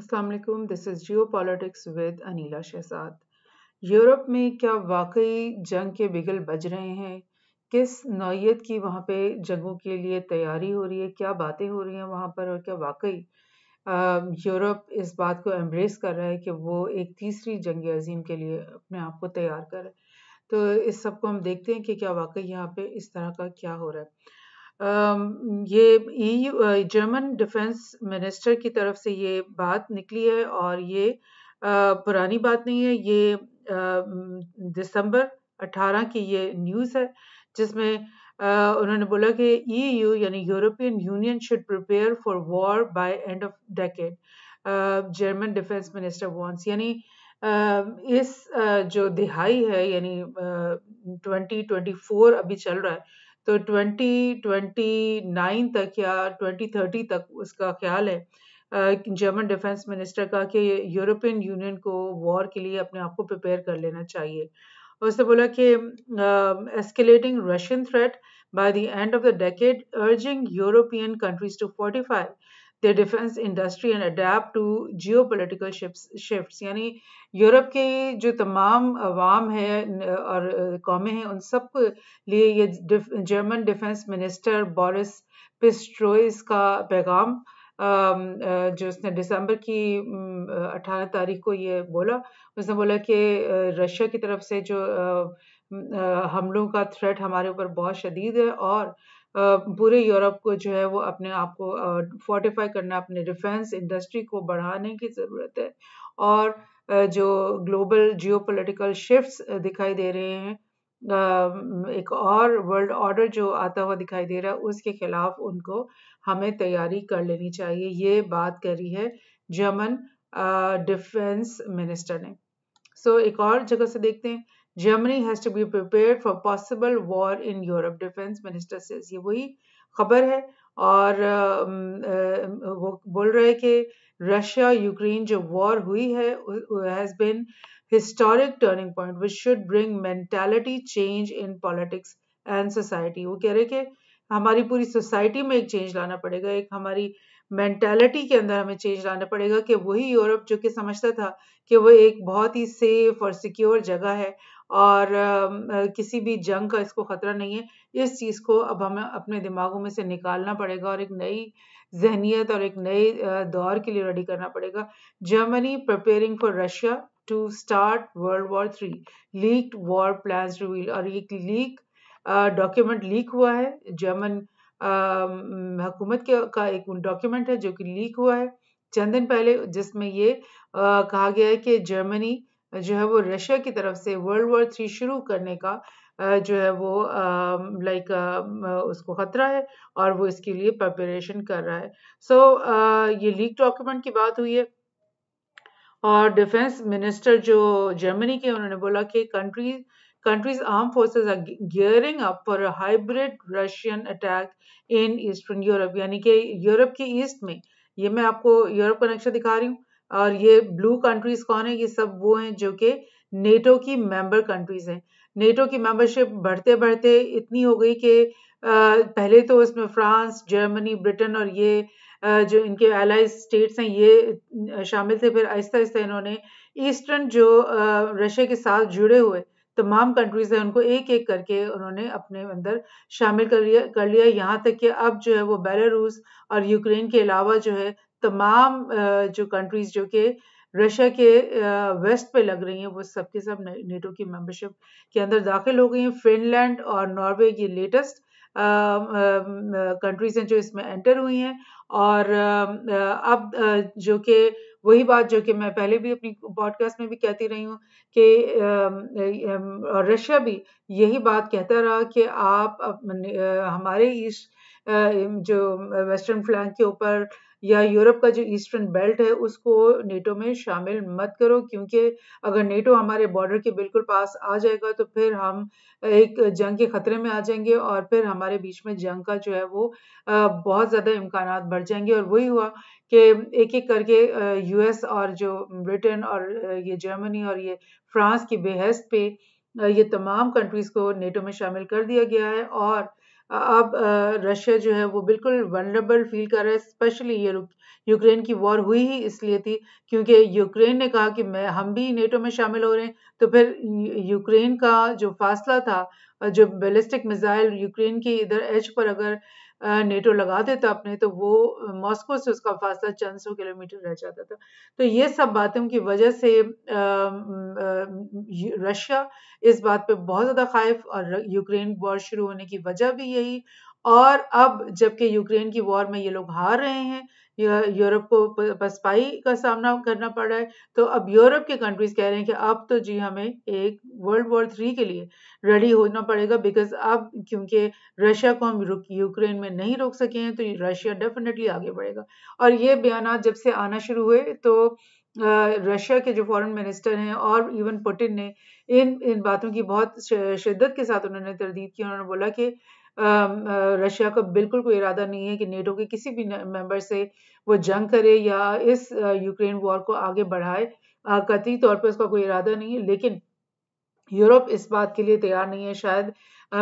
Aslam this is Geo politics with Anila Shahzad Europe में क्या वाकई जंग के बिगल बज रहे हैं किस नौीयत की वहाँ पे जंगों के लिए तैयारी हो रही है क्या बातें हो रही हैं वहाँ पर और क्या वाकई यूरोप इस बात को एम्ब्रेस कर रहा है कि वो एक तीसरी जंग अजीम के लिए अपने आप को तैयार करें तो इस सब को हम देखते हैं कि क्या वाकई यहाँ पे इस तरह का क्या हो रहा है ये ईयू जर्मन डिफेंस मिनिस्टर की तरफ से ये बात निकली है और ये पुरानी बात नहीं है ये दिसंबर 18 की ये न्यूज़ है जिसमें उन्होंने बोला कि ईयू e यानी European union should prepare for war by end of decade German defence minister warns यानी इस जो दिहाई है यानी 2024 अभी चल रहा है तो 2029 तक या 2030 तक उसका ख्याल है जर्मन डिफेंस मिनिस्टर का कि यूरोपियन यूनियन को वॉर के लिए अपने आप को प्रिपेयर कर लेना चाहिए उसने बोला कि escalating Russian threat by the end of the decade urging European countries to fortify the defence industry and adapt to geopolitical shift यानी यूरोप के जो तमाम अवाम है और कौमें हैं उन सब लिए ये German defence minister Boris Pistorius का पैगाम जो उसने दिसंबर की 18 तारीख को ये बोला उसने बोला कि रशिया की तरफ से जो हमलों का थ्रेट हमारे ऊपर बहुत शदीद है और पूरे यूरोप को जो है वो अपने आप को फोर्टिफाई करना अपने डिफेंस इंडस्ट्री को बढ़ाने की ज़रूरत है और जो ग्लोबल पोलिटिकल शिफ्ट्स दिखाई दे रहे हैं एक और वर्ल्ड ऑर्डर जो आता हुआ दिखाई दे रहा है उसके खिलाफ उनको हमें तैयारी कर लेनी चाहिए ये बात करी है जर्मन डिफेंस मिनिस्टर ने सो so, एक और जगह से देखते हैं Germany has to be prepare for possible war in Europe defence minister says ये वही खबर है और वो बोल रहे हैं कि रशिया यूक्रेन जो वॉर हुई है has been historic turning point which should bring mentality change in politics and society वो कह रहे कि हमारी पूरी सोसाइटी में एक चेंज लाना पड़ेगा एक हमारी मैंटेलिटी के अंदर हमें चेंज लाना पड़ेगा कि वही यूरोप जो कि समझता था कि वो एक बहुत ही सेफ और सिक्योर जगह है और किसी भी जंग का इसको ख़तरा नहीं है इस चीज़ को अब हमें अपने दिमागों में से निकालना पड़ेगा और एक नई जहनीत और एक नए दौर के लिए रेडी करना पड़ेगा Germany preparing for Russia to start world war three leak war plan reveal और एक लीक डॉक्यूमेंट लीक हुआ है जर्मन हुकूमत के का एक डॉक्यूमेंट है जो कि लीक हुआ है चंद दिन पहले जिसमें ये आ, कहा गया है कि जर्मनी जो है वो रशिया की तरफ से वर्ल्ड वॉर थ्री शुरू करने का जो है वो लाइक उसको ख़तरा है और वो इसके लिए प्रिपरेशन कर रहा है सो so, ये लीक डॉक्यूमेंट की बात हुई है और डिफेंस मिनिस्टर जो जर्मनी के उन्होंने बोला कि country countries arm forces are gearing up for a hybrid Russian attack in eastern Europe यानी कि यूरोप के ईस्ट में ये मैं आपको यूरोप का नक्शा दिखा रही हूँ और ये ब्लू कंट्रीज कौन है ये सब वो हैं जो कि नेटो की मेंबर कंट्रीज हैं नेटो की मेंबरशिप बढ़ते बढ़ते इतनी हो गई कि पहले तो इसमें फ्रांस जर्मनी ब्रिटेन और ये जो इनके एलाइज स्टेट्स हैं ये शामिल थे फिर आहिस्ता आहिस्ता इन्होंने ईस्टर्न जो रशिया के साथ जुड़े हुए तमाम कंट्रीज हैं उनको एक एक करके उन्होंने अपने अंदर शामिल कर लिया कर लिया यहाँ तक कि अब जो है वो बेलारूस और यूक्रेन के अलावा जो है तमाम जो कंट्रीज जो कि रशिया के वेस्ट पे लग रही हैं वो सब के सब नेटो की मेंबरशिप के अंदर दाखिल हो गई हैं फिनलैंड और नॉर्वे ये लेटेस्ट कंट्रीज हैं जो इसमें एंटर हुई हैं और अब जो कि वही बात जो कि मैं पहले भी अपनी पॉडकास्ट में भी कहती रही हूँ कि रशिया भी यही बात कहता रहा कि आप हमारे ईस्ट जो वेस्टर्न फ्लैंक के ऊपर या यूरोप का जो ईस्टर्न बेल्ट है उसको नेटो में शामिल मत करो क्योंकि अगर नेटो हमारे बॉर्डर के बिल्कुल पास आ जाएगा तो फिर हम एक जंग के खतरे में आ जाएंगे और फिर हमारे बीच में जंग का जो है वो बहुत ज़्यादा इम्कान बढ़ जाएंगे और वही हुआ कि एक एक करके यूएस और जो ब्रिटेन और ये जर्मनी और ये फ्रांस की बेहस पे ये तमाम कंट्रीज़ को नेटो में शामिल कर दिया गया है और अब रशिया जो है वो बिल्कुल वनरेबल फील कर रहा है स्पेशली ये यूक्रेन की वॉर हुई ही इसलिए थी क्योंकि यूक्रेन ने कहा कि मैं हम भी नेटो में शामिल हो रहे हैं तो फिर यूक्रेन का जो फासला था जो बैलिस्टिक मिसाइल यूक्रेन की इधर एज पर अगर नेटो लगा देता अपने तो वो मॉस्को से उसका फासला चंद सौ किलोमीटर रह जाता था तो ये सब बातों की वजह से रशिया इस बात पे बहुत ज़्यादा खाइफ और यूक्रेन वॉर शुरू होने की वजह भी यही और अब जबकि यूक्रेन की वॉर में ये लोग हार रहे हैं यूरोप को पसपाई का सामना करना पड़ रहा है तो अब यूरोप के कंट्रीज कह रहे हैं कि अब तो जी हमें एक वर्ल्ड वॉर थ्री के लिए रेडी होना पड़ेगा बिकॉज अब क्योंकि रशिया को हम यूक्रेन में नहीं रोक सके हैं तो रशिया डेफिनेटली आगे बढ़ेगा और ये बयान जब से आना शुरू हुए तो रशिया के जो फॉरेन मिनिस्टर हैं और इवन पुटिन ने इन इन बातों की बहुत शिद्दत के साथ उन्होंने तरदीद की उन्होंने बोला कि रशिया का बिल्कुल कोई इरादा नहीं है कि नेटो के किसी भी मेंबर से वो जंग करे या इस यूक्रेन वॉर को आगे बढ़ाए कतई तौर पर उसका कोई इरादा नहीं है लेकिन यूरोप इस बात के लिए तैयार नहीं है शायद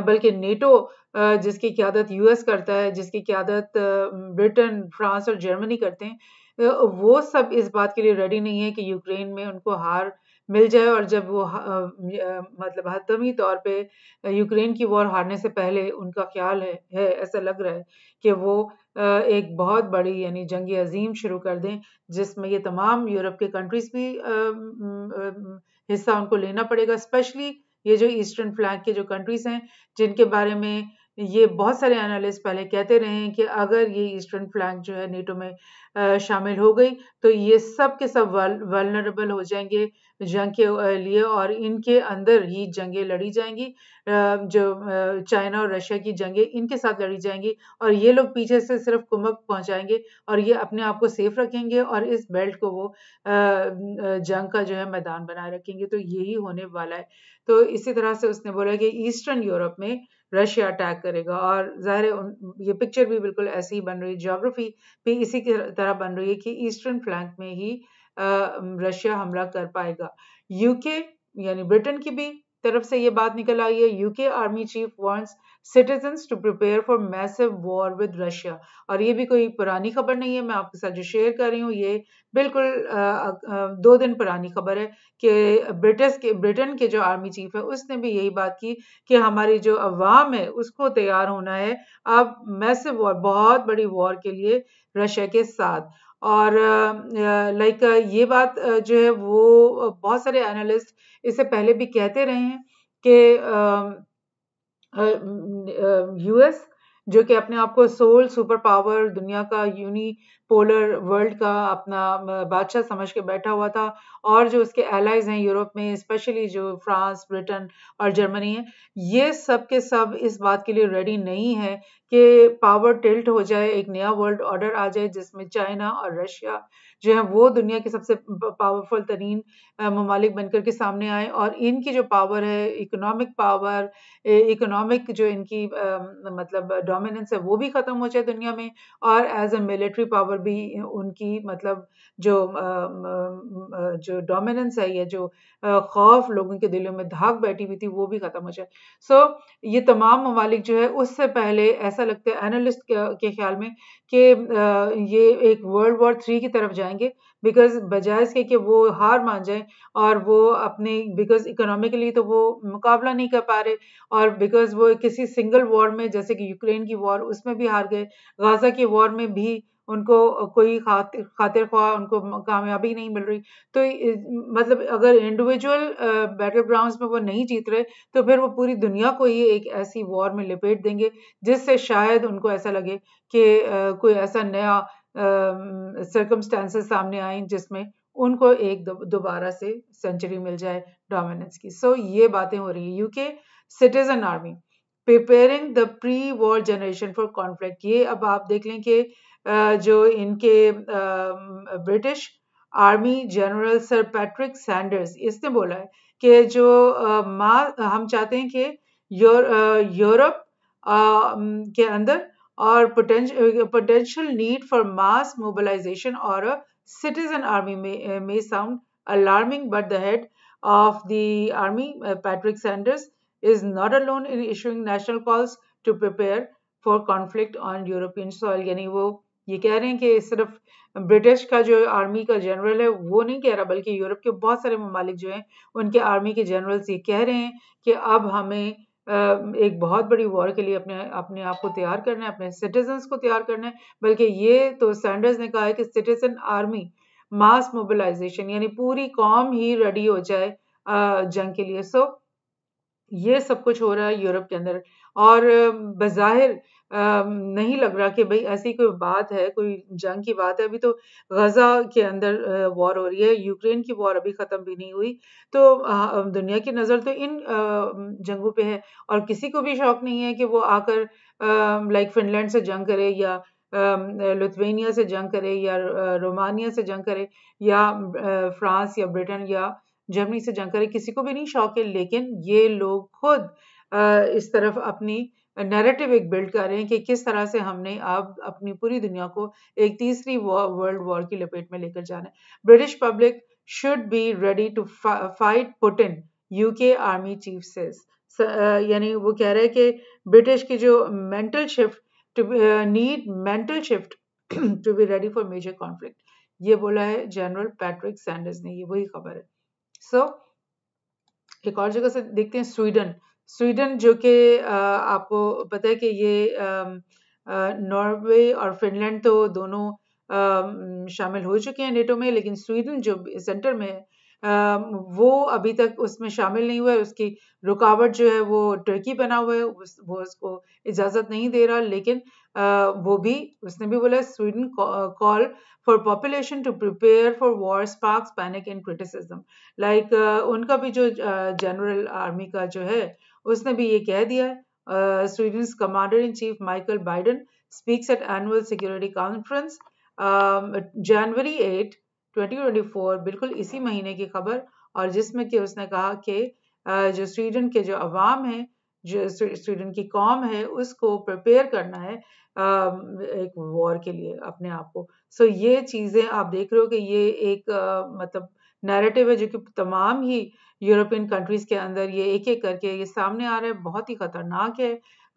बल्कि नेटो जिसकी क्यादत यूएस करता है जिसकी क्यादत ब्रिटेन फ्रांस और जर्मनी करते हैं वो सब इस बात के लिए रेडी नहीं है कि यूक्रेन में उनको हार मिल जाए और जब वो मतलब हतमी तौर पे यूक्रेन की वॉर हारने से पहले उनका ख्याल है, है ऐसा लग रहा है कि वो एक बहुत बड़ी यानी जंग अजीम शुरू कर दें जिसमें ये तमाम यूरोप के कंट्रीज भी हिस्सा उनको लेना पड़ेगा स्पेशली ये जो ईस्टर्न फ्लैंक के जो कंट्रीज हैं जिनके बारे में ये बहुत सारे एनालिस्ट पहले कहते रहे हैं कि अगर ये ईस्टर्न फ्लैंक जो है नेटो में शामिल हो गई तो ये सब के सब वल, वलनरेबल हो जाएंगे जंग के लिए और इनके अंदर ही जंगें लड़ी जाएंगी जो चाइना और रशिया की जंगें इनके साथ लड़ी जाएंगी और ये लोग पीछे से सिर्फ कुमक पहुंचाएंगे और ये अपने आप को सेफ रखेंगे और इस बेल्ट को वो जंग का जो है मैदान बनाए रखेंगे तो यही होने वाला है तो इसी तरह से उसने बोला कि ईस्टर्न यूरोप में रशिया अटैक करेगा और ज़ाहिर है ये पिक्चर भी बिल्कुल ऐसी ही बन रही है जोग्राफी भी इसी तरह बन रही है कि ईस्टर्न फ्लैंक में ही रशिया हमला कर पाएगा यूके यानी ब्रिटेन की भी तरफ से ये बात निकल आई है UK army chief wants citizens to prepare for massive war with Russia और ये भी कोई पुरानी खबर नहीं है मैं आपके साथ जो शेयर कर रही हूँ ये बिल्कुल आ, आ, दो दिन पुरानी खबर है कि ब्रिटिश के ब्रिटेन के जो आर्मी चीफ है उसने भी यही बात की कि हमारी जो अवाम है उसको तैयार होना है अब मैसिव वॉर बहुत बड़ी वॉर के लिए रशिया के साथ और लाइक ये बात जो है वो बहुत सारे एनालिस्ट इससे पहले भी कहते रहे हैं कि यूएस जो कि अपने आप को सोल सुपर पावर दुनिया का यूनी पोलर वर्ल्ड का अपना बादशाह समझ के बैठा हुआ था और जो उसके एलाइज हैं यूरोप में स्पेशली जो फ्रांस ब्रिटेन और जर्मनी है ये सब के सब इस बात के लिए रेडी नहीं है कि पावर टिल्ट हो जाए एक नया वर्ल्ड ऑर्डर आ जाए जिसमें चाइना और रशिया जो है वो दुनिया के सबसे पावरफुल तरीन ममालिक बनकर के सामने आए और इनकी जो पावर है इकोनॉमिक पावर इकोनॉमिक जो इनकी मतलब डोमिनेंस है वो भी ख़त्म हो जाए दुनिया में और एज ए मिलिट्री पावर भी उनकी मतलब जो जो डोमिनेंस है या जो खौफ लोगों के दिलों में धाक बैठी हुई थी वो भी ख़त्म हो जाए सो so, ये तमाम ममालिक जो है उससे पहले ऐसा लगता है एनालिस्ट के ख्याल में कि ये एक वर्ल्ड वॉर थ्री की तरफ जाएंगे बिकॉज बजाय इसके कि वो हार मान जाए और वो अपने बिकॉज इकोनॉमिकली तो वो मुकाबला नहीं कर पा रहे और बिकॉज वो किसी सिंगल वॉर में जैसे कि यूक्रेन की वॉर उसमें भी हार गए गाजा की वॉर में भी उनको कोई खातिर ख्वाह उनको कामयाबी नहीं मिल रही तो मतलब अगर इंडिविजुअल बैटल ग्राउंड में वो नहीं जीत रहे तो फिर वो पूरी दुनिया को ही एक ऐसी वॉर में लपेट देंगे जिससे शायद उनको ऐसा लगे कि कोई ऐसा नया सर्कमस्टांसेस सामने आए जिसमें उनको एक दोबारा से सेंचुरी मिल जाए डोमिनेंस की सो so, ये बातें हो रही है UK citizen army preparing the pre war generation for conflict ये अब आप देख लें कि जो इनके British army general sir Patrick Sanders इसने बोला है कि जो माँ हम चाहते हैं कि यूरोप के अंदर और potential need for mass mobilisation और citizen army may sound alarming but the head of the army Patrick Sanders is not alone in issuing national calls to prepare for conflict on European soil यानी वो ये कह रहे हैं कि सिर्फ British का जो आर्मी का जनरल है वो नहीं कह रहा बल्कि यूरोप के बहुत सारे ममालिक जो हैं उनके आर्मी के जनरल्स ये कह रहे हैं कि अब हमें एक बहुत बड़ी वॉर के लिए अपने अपने आप को तैयार करना है अपने सिटीजन्स को तैयार करना है बल्कि ये तो सैंडर्स ने कहा है कि सिटीजन आर्मी मास मोबिलाइजेशन यानी पूरी कॉम ही रेडी हो जाए जंग के लिए सो ये सब कुछ हो रहा है यूरोप के अंदर और बाहिर नहीं लग रहा कि भाई ऐसी कोई बात है कोई जंग की बात है अभी तो गज़ा के अंदर वॉर हो रही है यूक्रेन की वॉर अभी ख़त्म भी नहीं हुई तो दुनिया की नज़र तो इन जंगों पे है और किसी को भी शौक नहीं है कि वो आकर लाइक फिनलैंड से जंग करे या लुथवेनिया से जंग करे या रोमानिया से जंग करे या फ्रांस या ब्रिटेन या जर्मनी से जंग करे किसी को भी नहीं शौक है लेकिन ये लोग खुद इस तरफ अपनी नैरेटिव एक बिल्ड कर रहे हैं कि किस तरह से हमने अब अपनी पूरी दुनिया को एक तीसरी वर्ल्ड वॉर की लपेट में लेकर जाना है British public should be ready to fight Putin UK army chief से यानी वो कह रहे हैं कि ब्रिटिश की जो mental shift need mental shift to be ready for major conflict ये बोला है जनरल पैट्रिक सैंडर्स ने ये वही खबर है सो so, एक और जगह से देखते हैं स्वीडन स्वीडन जो कि आपको पता है कि ये नॉर्वे और फिनलैंड तो दोनों शामिल हो चुके हैं नेटो में लेकिन स्वीडन जो सेंटर में है वो अभी तक उसमें शामिल नहीं हुआ है उसकी रुकावट जो है वो टर्की बना हुआ है उस, वो उसको इजाज़त नहीं दे रहा लेकिन वो भी उसने भी बोला Sweden call for population to prepare for war sparks panic and criticism like उनका भी जो जनरल आर्मी का जो है उसने भी ये कह दिया है Sweden commander in chief Michael Byden speaks at annual security conference January at 2024 बिल्कुल इसी महीने की खबर और जिसमें कि उसने कहा कि जो स्वीडन के जो अवाम है जो स्वीडन की कौम है उसको प्रिपेयर करना है एक वॉर के लिए अपने आप को सो so, ये चीज़ें आप देख रहे हो कि ये एक मतलब नैरेटिव है जो कि तमाम ही यूरोपियन कंट्रीज़ के अंदर ये एक एक करके ये सामने आ रहा है बहुत ही ख़तरनाक है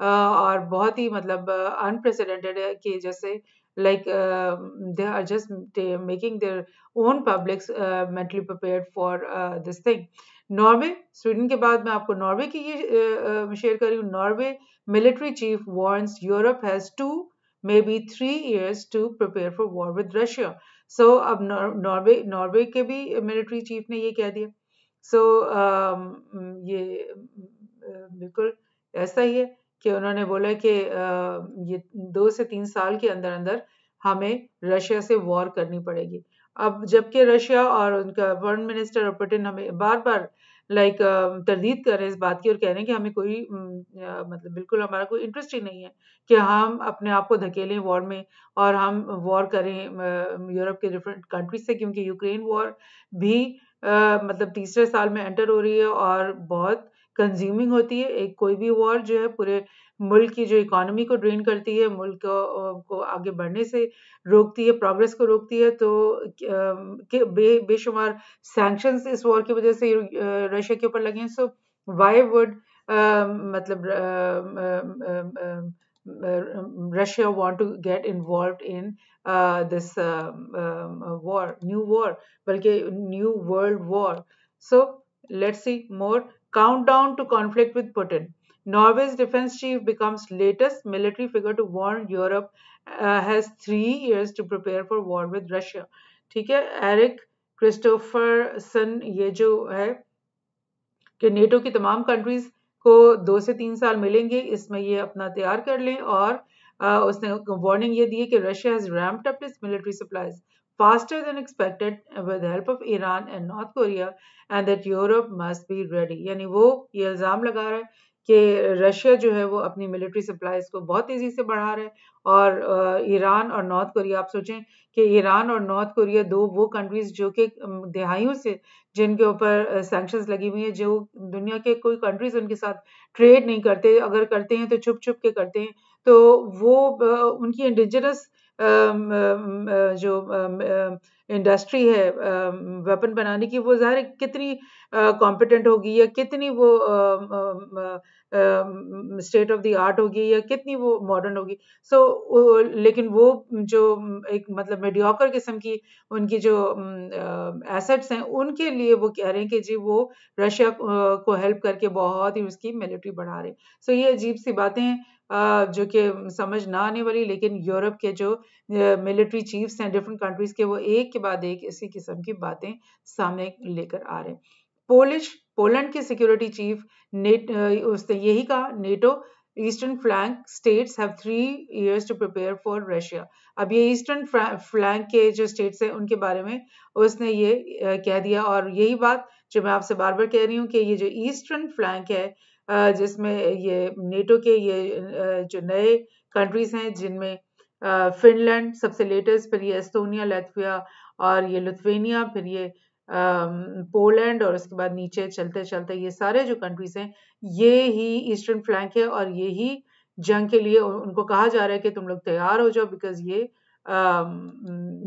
और बहुत ही मतलब अनप्रेसिडेंटेड है कि जैसे like they are just making their own their mentally publics for this thing Norway Sweden के बाद मैं आपको नॉर्वे की ये शेयर कर रही हूँ Norway military chief warns Europe has to may be three years to prepare for war with Russia so so, अब नॉर्वे नॉर्वे के भी मिलिट्री चीफ ने ये कह दिया सो so, um, ये बिल्कुल ऐसा ही है कि उन्होंने बोला कि uh, ये दो से तीन साल के अंदर अंदर हमें रशिया से वॉर करनी पड़ेगी अब जबकि रशिया और उनका फॉरन मिनिस्टर और पुटिन हमें बार बार लाइक um, तरदीद कर रहे हैं इस बात की और कह रहे हैं कि हमें कोई मतलब बिल्कुल हमारा कोई इंटरेस्ट ही नहीं है कि हम अपने आप को धकेलें वॉर में और हम वॉर करें यूरोप के डिफरेंट कंट्रीज से क्योंकि यूक्रेन वॉर भी मतलब तीसरे साल में एंटर हो रही है और बहुत कंज्यूमिंग होती है एक कोई भी वॉर जो है पूरे मुल्क की जो इकोनॉमी को ड्रेन करती है मुल्क को, आगे बढ़ने से रोकती है प्रोग्रेस को रोकती है तो के बे बेशुमार सैंक्शन इस वॉर की वजह से रशिया के ऊपर लगे हैं सो वाई वुड मतलब Russia want to get involve in this war new war बल्कि new world war so let's see more count down to conflict with Putin Norway's defense chief becomes latest military figure to warn Europe uh, has three years to prepare for war with Russia. ठीक है Eric Kristofferson ये जो है कि NATO की तमाम countries को दो से तीन साल मिलेंगे इसमें ये अपना तैयार कर लें और आ, uh, उसने वार्निंग ये दी है कि Russia has ramped up its military supplies faster than expected with the help of Iran and North Korea and that Europe must be ready यानी वो ये इल्ज़ाम लगा रहा है कि रशिया जो है वो अपनी मिलिट्री सप्लाईज को बहुत तेज़ी से बढ़ा रहा है और ईरान और नॉर्थ कोरिया आप सोचें कि ईरान और नॉर्थ कोरिया दो वो कंट्रीज़ जो कि दिहाइयों से जिनके ऊपर सेंक्शंस लगी हुई हैं जो दुनिया के कोई कंट्रीज़ उनके साथ ट्रेड नहीं करते अगर करते हैं तो छुप छुप के करते हैं तो वो उनकी इंडिजनस जो इंडस्ट्री है वेपन बनाने की वो ज़ाहिर कितनी कॉम्पिटेंट होगी या कितनी वो स्टेट ऑफ द आर्ट होगी या कितनी वो मॉडर्न होगी सो so, लेकिन वो जो एक मतलब मेडियोकर किस्म की उनकी जो एसेट्स हैं उनके लिए वो कह रहे हैं कि जी वो रशिया को हेल्प करके बहुत ही उसकी मिलिट्री बढ़ा रहे हैं सो so, ये अजीब सी बातें हैं जो कि समझ ना आने वाली लेकिन यूरोप के जो मिलिट्री चीफ्स हैं डिफरेंट कंट्रीज़ के वो एक के बाद एक इसी किस्म की बातें सामने लेकर आ रहे हैं पोलिश पोलैंड के सिक्योरिटी चीफ नेट उसने यही कहा NATO eastern flank states have three years to prepare for Russia अब ये ईस्टर्न फ्लैंक के जो स्टेट्स हैं उनके बारे में उसने ये uh, कह दिया और यही बात जो मैं आपसे बार बार कह रही हूँ कि ये जो ईस्टर्न फ्लैंक है uh, जिसमें ये नेटो के ये uh, जो नए कंट्रीज हैं जिनमें फिनलैंड सबसे लेटेस्ट फिर ये एस्तोनिया लेथविया और ये लुथवेनिया फिर ये पोलैंड um, और उसके बाद नीचे चलते चलते ये सारे जो कंट्रीज हैं ये ही ईस्टर्न फ्लैंक है और ये ही जंग के लिए उनको कहा जा रहा है कि तुम लोग तैयार हो जाओ बिकॉज ये आ, um,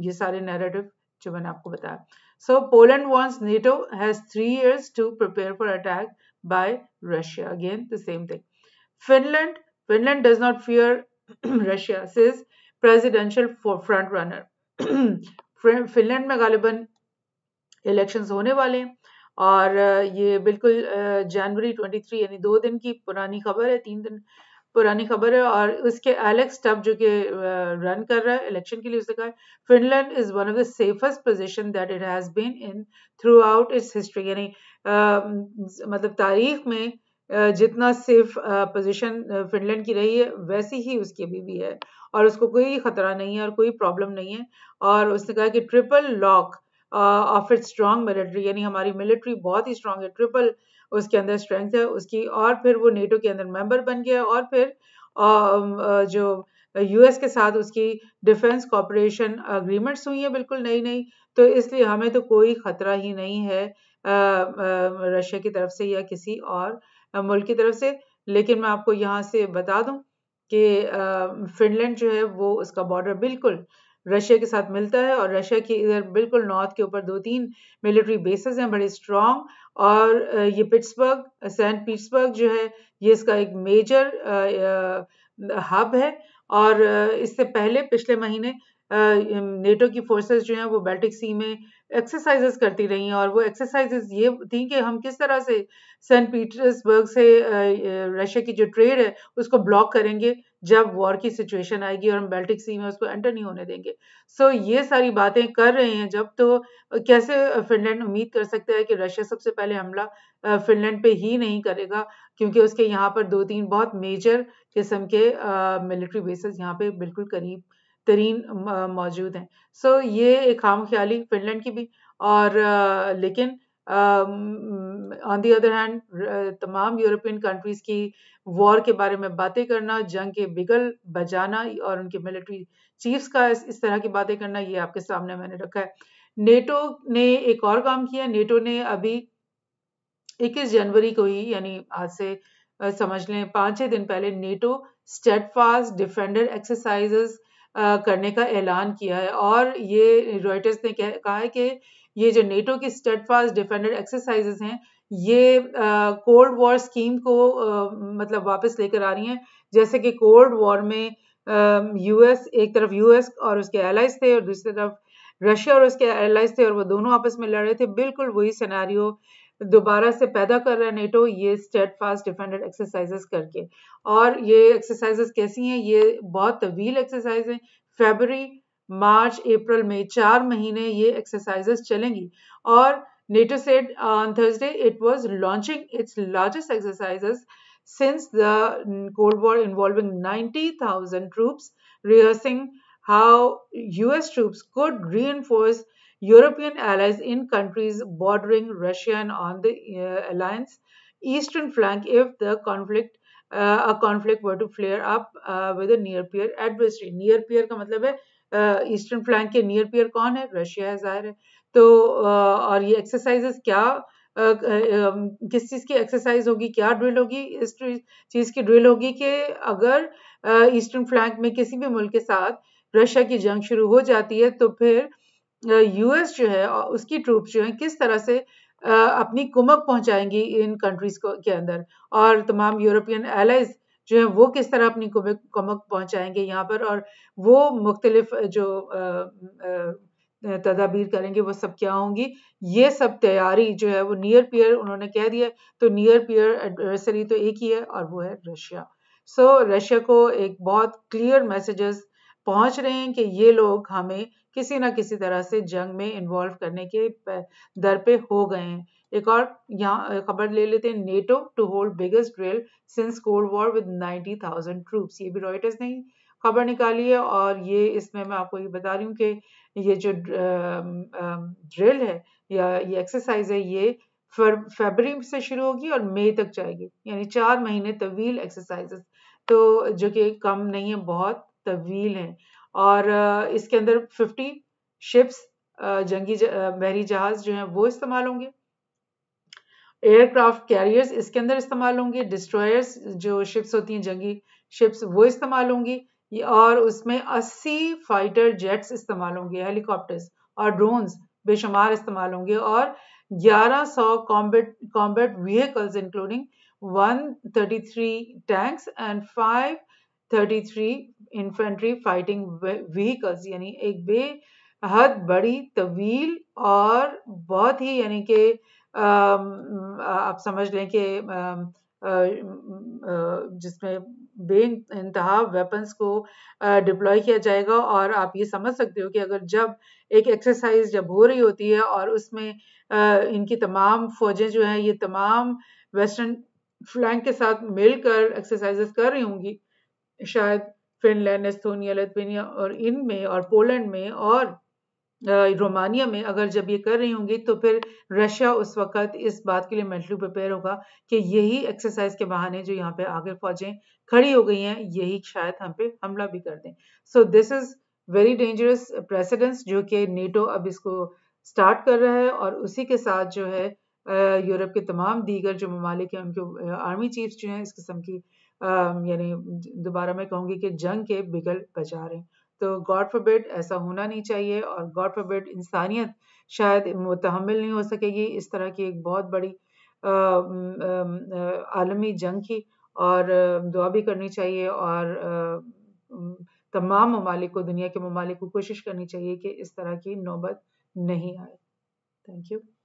ये सारे नैरेटिव जो मैंने आपको बताया so Poland wants NATO has three years to prepare for attack by Russia again the same thing Finland Finland does not fear Russia says presidential front runner Finland में गालिबन election होने वाले हैं और ये बिल्कुल जनवरी 23 यानी दो दिन की पुरानी खबर है तीन दिन पुरानी खबर है और उसके एलेक्स टब जो कि रन कर रहा है इलेक्शन के लिए उसने कहा Finland is one of the safest position that it has been in throughout its history यानी मतलब तारीख में जितना सेफ पोजीशन फिनलैंड की रही है वैसी ही उसकी अभी भी है और उसको कोई खतरा नहीं है और कोई प्रॉब्लम नहीं है और उसने कहा कि triple lock of it strong military यानी हमारी मिलिट्री बहुत ही स्ट्रांग है ट्रिपल उसके अंदर स्ट्रेंथ है उसकी और फिर वो नेटो के अंदर मेंबर बन गया और फिर um, uh, जो यूएस के साथ उसकी डिफेंस कॉपरेशन अग्रीमेंट्स हुई है बिल्कुल नई नई तो इसलिए हमें तो कोई ख़तरा ही नहीं है रशिया uh, uh, की तरफ से या किसी और मुल्क की तरफ से लेकिन मैं आपको यहाँ से बता दूँ कि फिनलैंड जो है वो उसका बॉर्डर बिल्कुल रशिया के साथ मिलता है और रशिया के इधर बिल्कुल नॉर्थ के ऊपर दो तीन मिलिट्री बेसिस हैं बड़े स्ट्रॉन्ग और ये पिट्सबर्ग सेंट पीट्सबर्ग जो है ये इसका एक मेजर हब है और इससे पहले पिछले महीने नेटो की फोर्सेस जो हैं वो बेल्टिक सी में एक्सरसाइजेस करती रही हैं और वो एक्सरसाइजेस ये थी कि हम किस तरह से सेंट पीटर्सबर्ग से रशिया की जो ट्रेड है उसको ब्लॉक करेंगे जब वॉर की सिचुएशन आएगी और हम बेल्टिक सी में उसको एंटर नहीं होने देंगे सो so, ये सारी बातें कर रहे हैं जब तो कैसे फिनलैंड उम्मीद कर सकते हैं कि रशिया सबसे पहले हमला फिनलैंड पे ही नहीं करेगा क्योंकि उसके यहाँ पर दो तीन बहुत मेजर किस्म के मिलिट्री बेसिस यहाँ पे बिल्कुल करीब तरीन मौजूद हैं सो so, ये एक खाम ख्याली फिनलैंड की भी और आ, लेकिन ऑन दी अदर हैंड तमाम यूरोपियन कंट्रीज़ की वॉर के बारे में बातें करना जंग के बिगल बजाना और उनके मिलिट्री चीफ्स का इस, इस तरह की बातें करना ये आपके सामने मैंने रखा है नेटो ने एक और काम किया नेटो ने अभी 21 जनवरी को ही यानी आज से समझ लें पाँच छः दिन पहले नेटो स्टेटफास्ट डिफेंडर एक्सरसाइजेस करने का ऐलान किया है और ये रॉयटर्स ने कहा है कि ये जो नेटो की फास्ट डिफेंडर एक्सरसाइज हैं ये कोल्ड वॉर स्कीम को आ, मतलब वापस लेकर आ रही हैं जैसे कि कोल्ड वॉर में यूएस एक तरफ यूएस और उसके एलाइज थे और दूसरी तरफ रशिया और उसके एलाइज थे और वो दोनों आपस में लड़ रहे थे बिल्कुल वही सिनेरियो दोबारा से पैदा कर रहा है नेटो ये स्टेट फास्ट डिफेंडेड एक्सरसाइजेस करके और ये एक्सरसाइजेस कैसी हैं ये बहुत तवील एक्सरसाइज है फेबररी मार्च अप्रैल में चार महीने ये एक्सरसाइजेस चलेंगी और NATO said on Thursday it was launching its largest exercises since the cold war involving ninety thousand troops rehearsing how US troops could reinforce European allies in countries bordering Russia and on the uh, alliance eastern flank if the conflict uh, a conflict were to flare up uh, with a near peer adversary near peer का मतलब है eastern flank के near peer कौन है Russia है जाहिर है तो uh, और ये एक्सरसाइजेस क्या uh, uh, किस चीज़ की एक्सरसाइज होगी क्या ड्रिल होगी इस चीज़ की ड्रिल होगी कि अगर ईस्टर्न uh, फ्लैंक में किसी भी मुल्क के साथ रशिया की जंग शुरू हो जाती है तो फिर uh, यूएस जो है उसकी ट्रूप जो है किस तरह से अपनी कुमक पहुंचाएंगी इन कंट्रीज को के अंदर और तमाम यूरोपियन एलाइज जो है वो किस तरह अपनी कुमक कुमक पहुंचाएंगे यहाँ पर और वो मुख्तलिफ जो तदाबीर करेंगे वो सब क्या होंगी ये सब तैयारी जो है वो नियर पियर उन्होंने कह दिया तो नियर पियर एडवर्सरी तो एक ही है और वो है रशिया सो so, रशिया को एक बहुत क्लियर मैसेजेस पहुंच रहे हैं कि ये लोग हमें किसी ना किसी तरह से जंग में इन्वॉल्व करने के दर पे हो गए हैं एक और यहाँ खबर ले लेते हैं NATO to hold biggest drill since cold war with 90,000 troops ये भी रॉयटर्स ने खबर निकाली है और ये इसमें मैं आपको ये बता रही हूँ कि ये जो ड्रिल है या ये एक्सरसाइज है ये फरवरी से शुरू होगी और मई तक जाएगी यानी चार महीने तवील एक्सरसाइजेस तो जो कि कम नहीं है बहुत तवील है और इसके अंदर 50 शिप्स जंगी बहरी जहाज जो हैं वो इस्तेमाल होंगे एयरक्राफ्ट कैरियर्स इसके अंदर इस्तेमाल होंगे डिस्ट्रॉयर्स जो शिप्स होती हैं जंगी शिप्स वो इस्तेमाल होंगी और उसमें 80 फाइटर जेट्स इस्तेमाल होंगे हेलीकॉप्टर्स और ड्रोन्स बेशुमार इस्तेमाल होंगे और 1100 combat combat vehicles including 133 tanks and 533 infantry fighting vehicles यानी एक बेहद बड़ी तवील और बहुत ही यानी कि आप समझ लें कि जिसमें बे इंतहा वेपन्स को डिप्लॉय किया जाएगा और आप ये समझ सकते हो कि अगर जब एक एक्सरसाइज जब हो रही होती है और उसमें इनकी तमाम फौजें जो हैं ये तमाम वेस्टर्न फ्लैंक के साथ मिलकर एक्सरसाइजेस कर रही होंगी शायद फिनलैंड एस्तोनिया लिथुनिया और इनमें और पोलैंड में और रोमानिया में अगर जब ये कर रही होंगी तो फिर रशिया उस वक्त इस बात के लिए मेंटली प्रिपेयर होगा कि यही एक्सरसाइज के बहाने जो यहाँ पे आगे फौजें खड़ी हो गई हैं यही शायद हम पे हमला भी कर दें so this is very dangerous precedence जो कि नेटो अब इसको स्टार्ट कर रहा है और उसी के साथ जो है यूरोप के तमाम दीगर जो ममालिक हैं उनके आर्मी चीफ जो हैं इस किस्म की यानी दोबारा मैं कहूँगी कि जंग के बिगल बजा रहे तो गॉड फॉरबिड ऐसा होना नहीं चाहिए और गॉड फॉरबिड इंसानियत शायद मुतहमल नहीं हो सकेगी इस तरह की एक बहुत बड़ी आलमी जंग की और दुआ भी करनी चाहिए और तमाम ममालिक को दुनिया के ममालिक को कोशिश करनी चाहिए कि इस तरह की नौबत नहीं आए थैंक यू